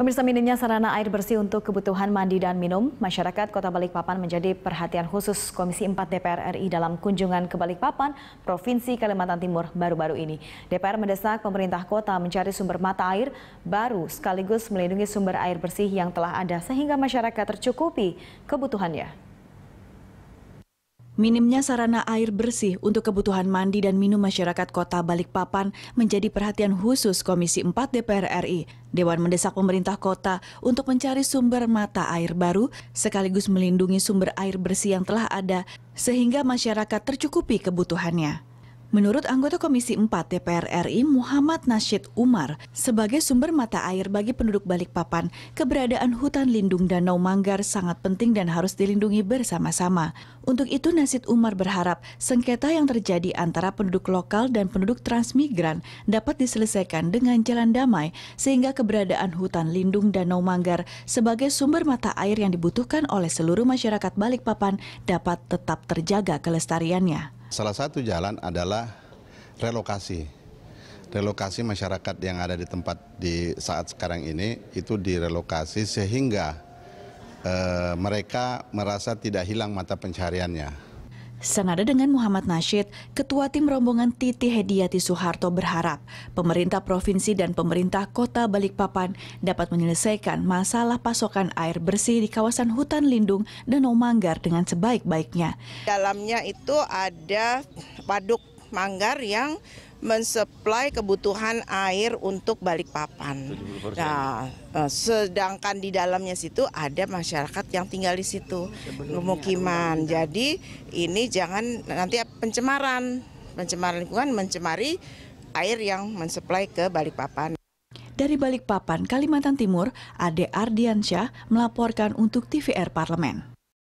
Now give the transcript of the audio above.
Pemirsa minimnya sarana air bersih untuk kebutuhan mandi dan minum, masyarakat Kota Balikpapan menjadi perhatian khusus Komisi 4 DPR RI dalam kunjungan ke Balikpapan, Provinsi Kalimantan Timur baru-baru ini. DPR mendesak pemerintah kota mencari sumber mata air baru sekaligus melindungi sumber air bersih yang telah ada sehingga masyarakat tercukupi kebutuhannya. Minimnya sarana air bersih untuk kebutuhan mandi dan minum masyarakat kota Balikpapan menjadi perhatian khusus Komisi 4 DPR RI. Dewan mendesak pemerintah kota untuk mencari sumber mata air baru sekaligus melindungi sumber air bersih yang telah ada sehingga masyarakat tercukupi kebutuhannya. Menurut anggota Komisi 4 DPR RI Muhammad Nasyid Umar, sebagai sumber mata air bagi penduduk Balikpapan, keberadaan hutan lindung Danau Manggar sangat penting dan harus dilindungi bersama-sama. Untuk itu Nasyid Umar berharap sengketa yang terjadi antara penduduk lokal dan penduduk transmigran dapat diselesaikan dengan jalan damai sehingga keberadaan hutan lindung Danau Manggar sebagai sumber mata air yang dibutuhkan oleh seluruh masyarakat Balikpapan dapat tetap terjaga kelestariannya. Salah satu jalan adalah relokasi. Relokasi masyarakat yang ada di tempat di saat sekarang ini itu direlokasi sehingga e, mereka merasa tidak hilang mata pencariannya. Senada dengan Muhammad Nasir, Ketua Tim Rombongan Titi Hediati Soeharto berharap pemerintah provinsi dan pemerintah kota Balikpapan dapat menyelesaikan masalah pasokan air bersih di kawasan hutan lindung Danau Manggar dengan sebaik-baiknya. Dalamnya itu ada paduk manggar yang mensuplai kebutuhan air untuk Balikpapan. Nah, eh, sedangkan di dalamnya situ ada masyarakat yang tinggal di situ, pemukiman. Jadi ini jangan nanti pencemaran, pencemaran lingkungan mencemari air yang mensuplai ke Balikpapan. Dari Balikpapan, Kalimantan Timur, Ade Ardiansyah melaporkan untuk TVR Parlemen.